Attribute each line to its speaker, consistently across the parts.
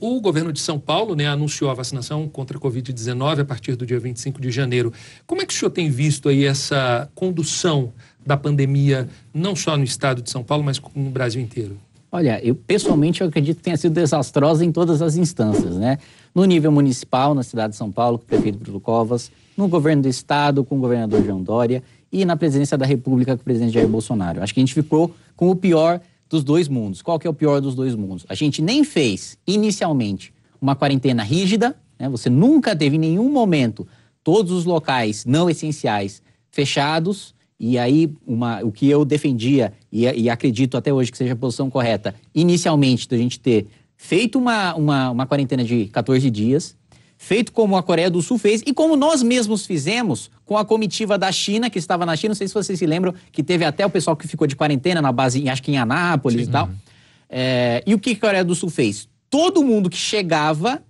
Speaker 1: O governo de São Paulo né, anunciou a vacinação contra a Covid-19 a partir do dia 25 de janeiro. Como é que o senhor tem visto aí essa condução da pandemia, não só no estado de São Paulo, mas no Brasil inteiro? Olha, eu pessoalmente eu acredito que tenha sido desastrosa em todas as instâncias, né? No nível municipal, na cidade de São Paulo, com o prefeito Bruno Covas, no governo do estado, com o governador João Dória e na presidência da República, com o presidente Jair Bolsonaro. Acho que a gente ficou com o pior dos dois mundos. Qual que é o pior dos dois mundos? A gente nem fez, inicialmente, uma quarentena rígida, né? você nunca teve em nenhum momento todos os locais não essenciais fechados, e aí uma, o que eu defendia, e, e, acredito até hoje que seja a posição correta, inicialmente da gente ter feito uma, uma, uma quarentena de 14 dias, feito como a Coreia do Sul fez e como nós mesmos fizemos com a comitiva da China, que estava na China, não sei se vocês se lembram, que teve até o pessoal que ficou de quarentena na base, acho que em Anápolis Sim. e tal. Uhum. É, e o que a Coreia do Sul fez? Todo mundo que chegava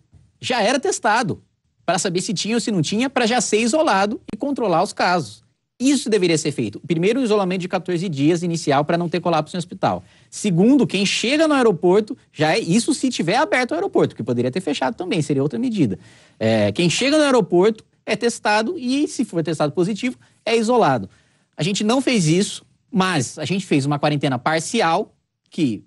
Speaker 1: já era testado para saber se tinha ou se não tinha, para já ser isolado e controlar os casos. Isso deveria ser feito. Primeiro, o isolamento de 14 dias inicial para não ter colapso no hospital. Segundo, quem chega no aeroporto, já é isso se tiver aberto o aeroporto, que poderia ter fechado também, seria outra medida. É, quem chega no aeroporto é testado e, se for testado positivo, é isolado. A gente não fez isso, mas a gente fez uma quarentena parcial que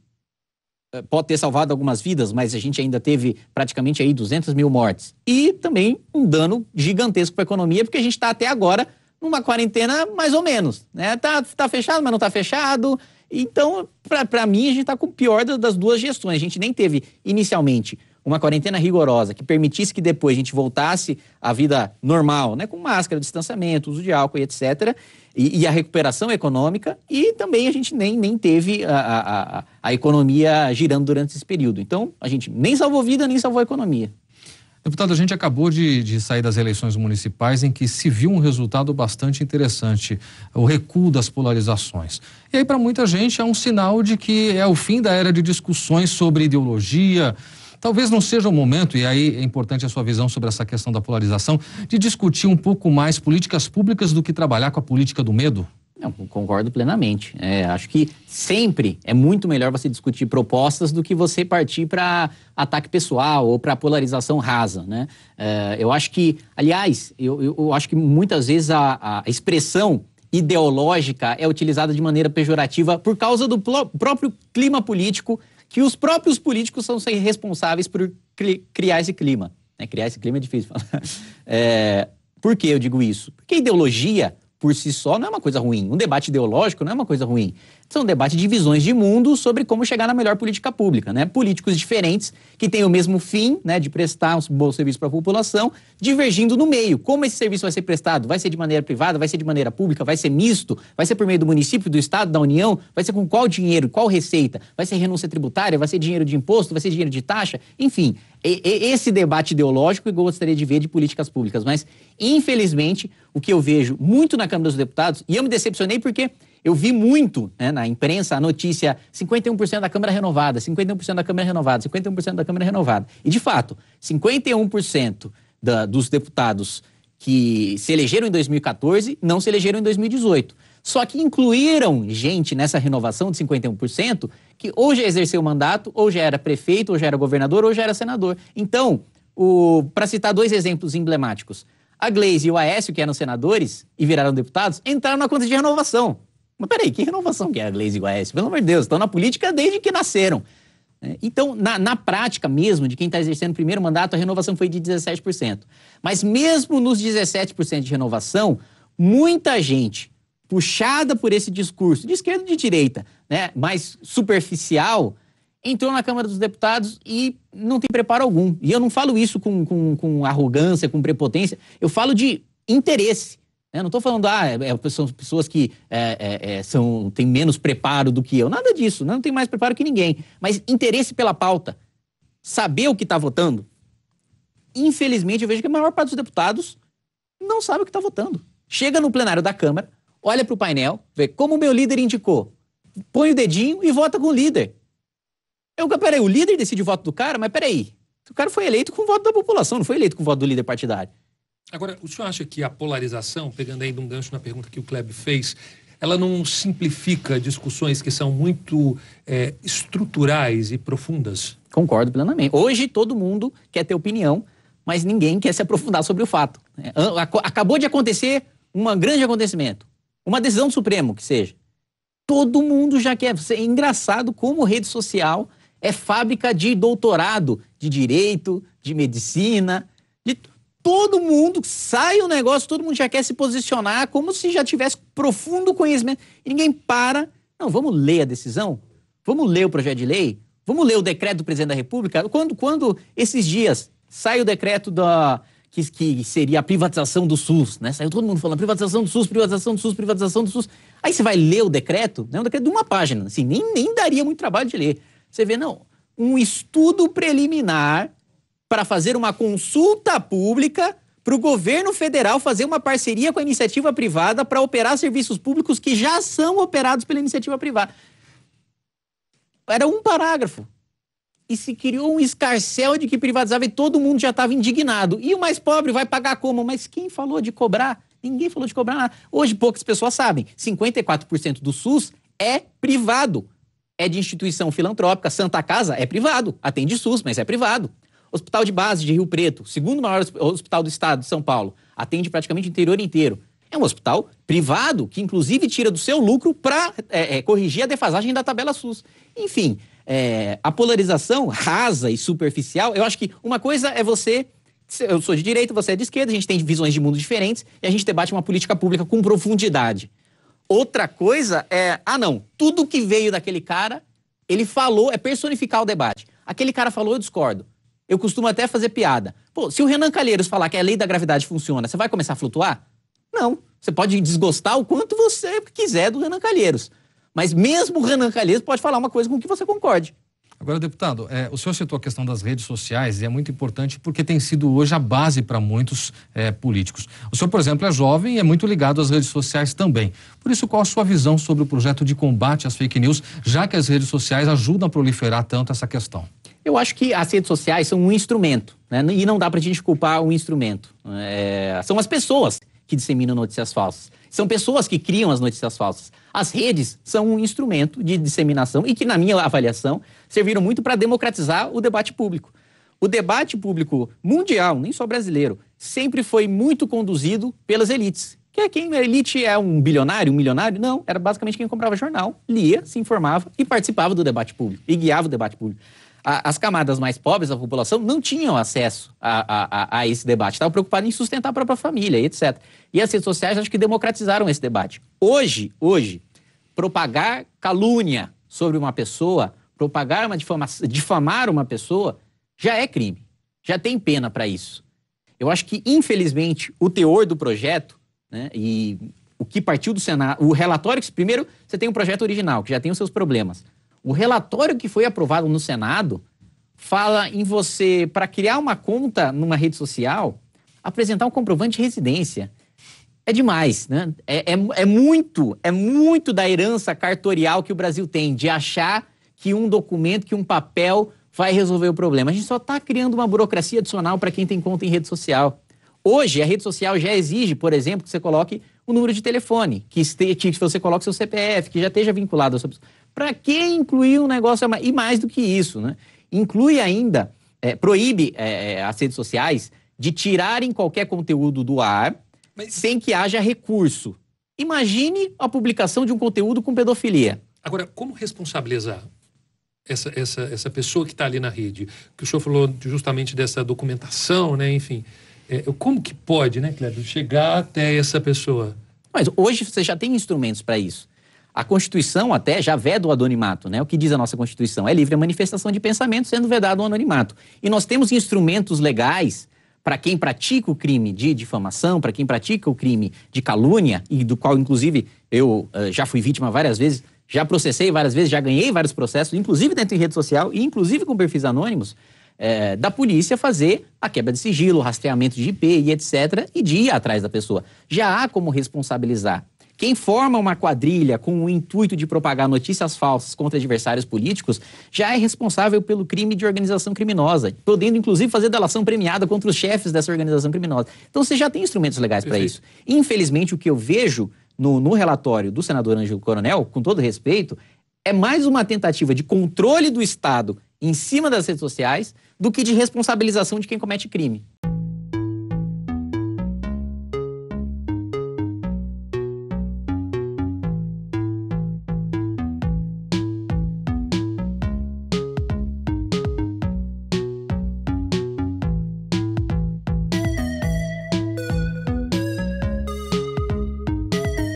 Speaker 1: é, pode ter salvado algumas vidas, mas a gente ainda teve praticamente aí 200 mil mortes. E também um dano gigantesco para a economia, porque a gente está até agora numa quarentena mais ou menos, né? Tá, tá fechado, mas não tá fechado. Então, para mim, a gente está com o pior das duas gestões. A gente nem teve, inicialmente, uma quarentena rigorosa que permitisse que depois a gente voltasse à vida normal, né? Com máscara, distanciamento, uso de álcool e etc. E, e a recuperação econômica. E também a gente nem, nem teve a, a, a, a economia girando durante esse período. Então, a gente nem salvou vida, nem salvou a economia. Deputado, a gente acabou de, de, sair das eleições municipais em que se viu um resultado bastante interessante, o recuo das polarizações. E aí, para muita gente, é um sinal de que é o fim da era de discussões sobre ideologia. Talvez não seja o momento, e aí é importante a sua visão sobre essa questão da polarização, de discutir um pouco mais políticas públicas do que trabalhar com a política do medo? concordo plenamente. É, acho que sempre é muito melhor você discutir propostas do que você partir para ataque pessoal ou para polarização rasa, né? É, eu acho que, aliás, eu, eu acho que muitas vezes a, a, expressão ideológica é utilizada de maneira pejorativa por causa do próprio clima político, que os próprios políticos são responsáveis por cri criar esse clima. Né? Criar esse clima é difícil falar. É, por que eu digo isso? Porque ideologia por si só não é uma coisa ruim. Um debate ideológico não é uma coisa ruim são debate de visões de mundo sobre como chegar na melhor política pública, né? Políticos diferentes que têm o mesmo fim, né, de prestar um bom serviço para a população, divergindo no meio. Como esse serviço vai ser prestado? Vai ser de maneira privada? Vai ser de maneira pública? Vai ser misto? Vai ser por meio do município, do estado, da União? Vai ser com qual dinheiro? Qual receita? Vai ser renúncia tributária? Vai ser dinheiro de imposto? Vai ser dinheiro de taxa? Enfim, esse debate ideológico eu gostaria de ver de políticas públicas, mas infelizmente o que eu vejo muito na Câmara dos Deputados e eu me decepcionei porque eu vi muito né, na imprensa a notícia: 51% da Câmara renovada, 51% da Câmara renovada, 51% da Câmara renovada. E, de fato, 51% da, dos deputados que se elegeram em 2014 não se elegeram em 2018. Só que incluíram gente nessa renovação de 51% que ou já exerceu o mandato, ou já era prefeito, ou já era governador, ou já era senador. Então, para citar dois exemplos emblemáticos, a Glaze e o Aécio, que eram senadores e viraram deputados, entraram na conta de renovação. Mas peraí, que renovação que é leis iguais? Pelo amor de Deus, estão na política desde que nasceram. É, então, na, na, prática mesmo, de quem está exercendo o primeiro mandato, a renovação foi de 17%. Mas mesmo nos 17% de renovação, muita gente puxada por esse discurso, de esquerda e de direita, né, mais superficial, entrou na Câmara dos Deputados e não tem preparo algum. E eu não falo isso com, com, com arrogância, com prepotência, eu falo de interesse. É, não estou falando, ah, é, é, são pessoas que é, é, é, são, têm menos preparo do que eu. Nada disso, não tem mais preparo que ninguém. Mas interesse pela pauta, saber o que está votando. Infelizmente, eu vejo que a maior parte dos deputados não sabe o que está votando. Chega no plenário da Câmara, olha para o painel, vê como o meu líder indicou, põe o dedinho e vota com o líder. Eu, peraí, o líder decide o voto do cara, mas peraí, o cara foi eleito com o voto da população, não foi eleito com o voto do líder partidário. Agora, o senhor acha que a polarização, pegando ainda um gancho na pergunta que o Kleber fez, ela não simplifica discussões que são muito é, estruturais e profundas? Concordo plenamente. Hoje todo mundo quer ter opinião, mas ninguém quer se aprofundar sobre o fato. Né? Acabou de acontecer um grande acontecimento, uma decisão do Supremo, que seja. Todo mundo já quer. É engraçado como rede social é fábrica de doutorado, de direito, de medicina, de todo mundo sai o negócio, todo mundo já quer se posicionar como se já tivesse profundo conhecimento. E ninguém para. Não, vamos ler a decisão? Vamos ler o projeto de lei? Vamos ler o decreto do presidente da República? Quando, quando esses dias sai o decreto da, que, que, seria a privatização do SUS, né? Saiu todo mundo falando privatização do SUS, privatização do SUS, privatização do SUS. Aí você vai ler o decreto, né? Um decreto de uma página, assim, nem, nem daria muito trabalho de ler. Você vê, não, um estudo preliminar para fazer uma consulta pública para o governo federal fazer uma parceria com a iniciativa privada para operar serviços públicos que já são operados pela iniciativa privada. Era um parágrafo. E se criou um escarcel de que privatizava e todo mundo já estava indignado. E o mais pobre vai pagar como? Mas quem falou de cobrar? Ninguém falou de cobrar nada. Hoje poucas pessoas sabem. 54% do SUS é privado. É de instituição filantrópica. Santa Casa é privado. Atende SUS, mas é privado. Hospital de Base de Rio Preto, segundo maior hospital do estado de São Paulo, atende praticamente o interior inteiro. É um hospital privado que, inclusive, tira do seu lucro para é, é, corrigir a defasagem da tabela SUS. Enfim, é, a polarização rasa e superficial, eu acho que uma coisa é você. Eu sou de direita, você é de esquerda, a gente tem visões de mundo diferentes e a gente debate uma política pública com profundidade. Outra coisa é, ah não, tudo que veio daquele cara, ele falou, é personificar o debate. Aquele cara falou, eu discordo. Eu costumo até fazer piada. Pô, se o Renan Calheiros falar que a lei da gravidade funciona, você vai começar a flutuar? Não. Você pode desgostar o quanto você quiser do Renan Calheiros. Mas mesmo o Renan Calheiros pode falar uma coisa com que você concorde. Agora, deputado, é, o senhor citou a questão das redes sociais e é muito importante porque tem sido hoje a base para muitos é, políticos. O senhor, por exemplo, é jovem e é muito ligado às redes sociais também. Por isso, qual a sua visão sobre o projeto de combate às fake news, já que as redes sociais ajudam a proliferar tanto essa questão? Eu acho que as redes sociais são um instrumento, né? e não dá para a gente culpar um instrumento. Né? É, são as pessoas que disseminam notícias falsas. São pessoas que criam as notícias falsas. As redes são um instrumento de disseminação e que, na minha avaliação, serviram muito para democratizar o debate público. O debate público mundial, nem só brasileiro, sempre foi muito conduzido pelas elites. Que é quem a elite é um bilionário, um milionário? Não, era basicamente quem comprava jornal, lia, se informava e participava do debate público e guiava o debate público a, as camadas mais pobres da população não tinham acesso a, a, a esse debate, estavam preocupados em sustentar a própria família, etc. E as redes sociais acho que democratizaram esse debate. Hoje, hoje, propagar calúnia sobre uma pessoa, propagar uma difamação, difamar uma pessoa, já é crime, já tem pena para isso. Eu acho que, infelizmente, o teor do projeto, né, e o que partiu do Senado, o relatório que primeiro você tem o um projeto original, que já tem os seus problemas. O relatório que foi aprovado no Senado fala em você, para criar uma conta numa rede social, apresentar um comprovante de residência. É demais, né? É, é, é, muito, é muito da herança cartorial que o Brasil tem, de achar que um documento, que um papel vai resolver o problema. A gente só está criando uma burocracia adicional para quem tem conta em rede social. Hoje, a rede social já exige, por exemplo, que você coloque o número de telefone, que, este, que você coloque seu CPF, que já esteja vinculado à sua pessoa. Para que incluir um negócio? E mais do que isso, né? Inclui ainda, é, proíbe é, é, as redes sociais de tirarem qualquer conteúdo do ar Mas... sem que haja recurso. Imagine a publicação de um conteúdo com pedofilia. Agora, como responsabilizar essa, essa, essa pessoa que está ali na rede? Que o senhor falou justamente dessa documentação, né? Enfim, é, como que pode, né, Cleber, chegar até essa pessoa? Mas hoje você já tem instrumentos para isso. A Constituição até já veda o anonimato, né? O que diz a nossa Constituição? É livre a manifestação de pensamento sendo vedado o anonimato. E nós temos instrumentos legais para quem pratica o crime de difamação, para quem pratica o crime de calúnia, e do qual, inclusive, eu uh, já fui vítima várias vezes, já processei várias vezes, já ganhei vários processos, inclusive dentro de rede social e inclusive com perfis anônimos, é, da polícia fazer a quebra de sigilo, rastreamento de IP e etc., e de ir atrás da pessoa. Já há como responsabilizar quem forma uma quadrilha com o intuito de propagar notícias falsas contra adversários políticos já é responsável pelo crime de organização criminosa, podendo inclusive fazer delação premiada contra os chefes dessa organização criminosa. Então você já tem instrumentos legais para isso. Infelizmente, o que eu vejo no, no relatório do senador Ângelo Coronel, com todo respeito, é mais uma tentativa de controle do Estado em cima das redes sociais do que de responsabilização de quem comete crime.